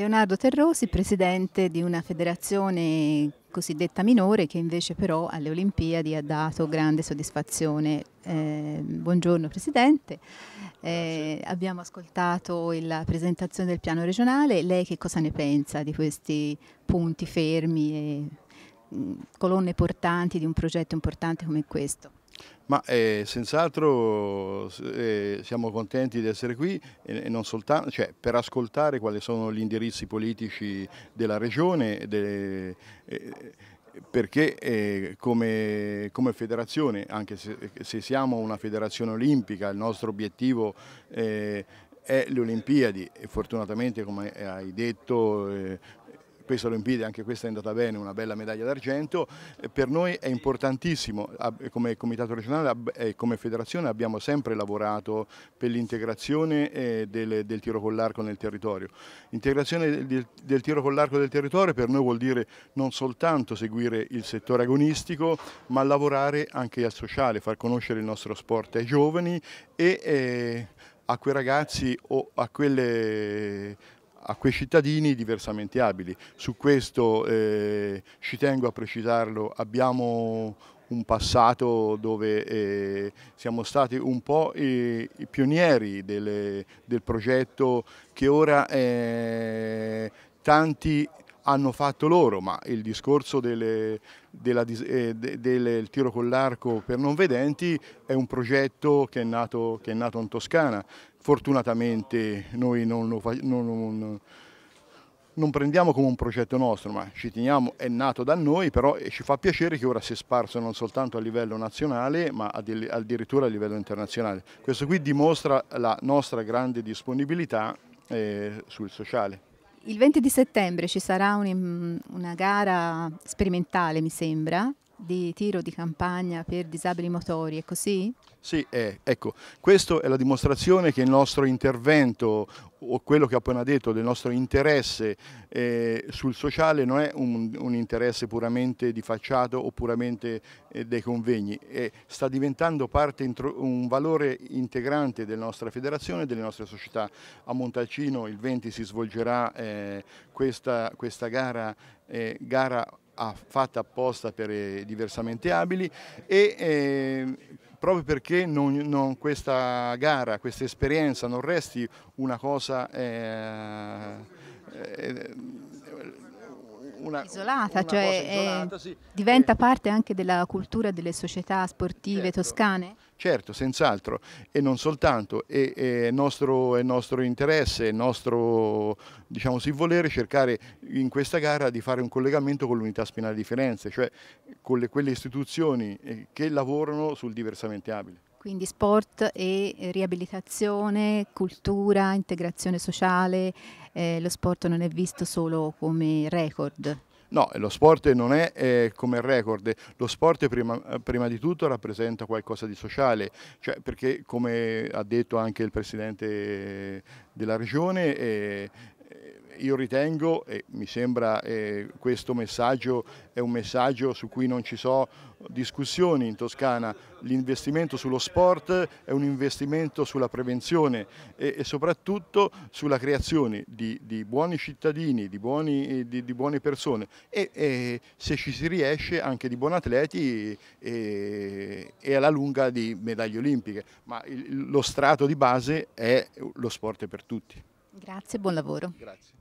Leonardo Terrosi, presidente di una federazione cosiddetta minore che invece però alle Olimpiadi ha dato grande soddisfazione. Eh, buongiorno Presidente, eh, abbiamo ascoltato la presentazione del piano regionale, lei che cosa ne pensa di questi punti fermi e mh, mm, colonne portanti di un progetto importante come questo? Ma eh, senz'altro eh, siamo contenti di essere qui e, e soltanto, cioè, per ascoltare quali sono gli indirizzi politici della regione, de, eh, perché eh, come, come, federazione, anche se, se, siamo una federazione olimpica, il nostro obiettivo eh, è le Olimpiadi e fortunatamente come hai detto eh, Peso Olimpiade, anche questa è andata bene, una bella medaglia d'argento, eh, per noi è importantissimo, eh, come Comitato regionale e eh, come federazione abbiamo sempre lavorato per l'integrazione del, del, tiro con l'arco nel territorio. L'integrazione del, del tiro con l'arco del territorio per noi vuol dire non soltanto seguire il settore agonistico, ma lavorare anche al sociale, far conoscere il nostro sport ai giovani e eh, a quei ragazzi o a quelle a quei cittadini diversamente abili. Su questo eh, ci tengo a precisarlo, abbiamo un passato dove eh, siamo stati un po' i, i pionieri delle, del progetto che ora eh, tanti hanno fatto loro, ma il discorso delle, della, eh, de, del tiro con l'arco per non vedenti è un progetto che è nato, che è nato in Toscana fortunatamente noi non, lo, non, non, non prendiamo come un progetto nostro, ma ci teniamo, è nato da noi, però ci fa piacere che ora si è sparso non soltanto a livello nazionale, ma addirittura a livello internazionale. Questo qui dimostra la nostra grande disponibilità eh, sul sociale. Il 20 di settembre ci sarà un, una gara sperimentale, mi sembra, di tiro di campagna per disabili motori, è così? Sì, è, eh, ecco, questa è la dimostrazione che il nostro intervento o quello che ho appena detto del nostro interesse eh, sul sociale non è un, un, interesse puramente di facciato o puramente eh, dei convegni, eh, sta diventando parte, un valore integrante della nostra federazione e delle nostre società. A Montalcino il 20 si svolgerà eh, questa, questa gara, eh, gara fatta apposta per i eh, diversamente abili e eh, proprio perché non, non questa gara, questa esperienza non resti una cosa... Eh, eh una, isolata, una cioè eh, isolata, è, sì. diventa eh. parte anche della cultura delle società sportive certo, toscane? Certo, senz'altro, e non soltanto, è, è, nostro, è nostro interesse, è nostro diciamo, sì, volere cercare in questa gara di fare un collegamento con l'unità spinale di Firenze, cioè con le, quelle istituzioni eh, che lavorano sul diversamente abile. Quindi sport e riabilitazione, cultura, integrazione sociale, eh, lo sport non è visto solo come record. No, lo sport non è eh, come record, lo sport prima, eh, prima, di tutto rappresenta qualcosa di sociale, cioè perché come ha detto anche il Presidente della Regione, eh, io ritengo, e mi sembra eh, questo messaggio è un messaggio su cui non ci sono discussioni in Toscana, l'investimento sullo sport è un investimento sulla prevenzione e, e soprattutto sulla creazione di, di buoni cittadini, di, buoni, di, di buone persone e, e, se ci si riesce anche di buoni atleti e, e alla lunga di medaglie olimpiche, ma il, lo strato di base è lo sport per tutti. Grazie, buon lavoro. Grazie.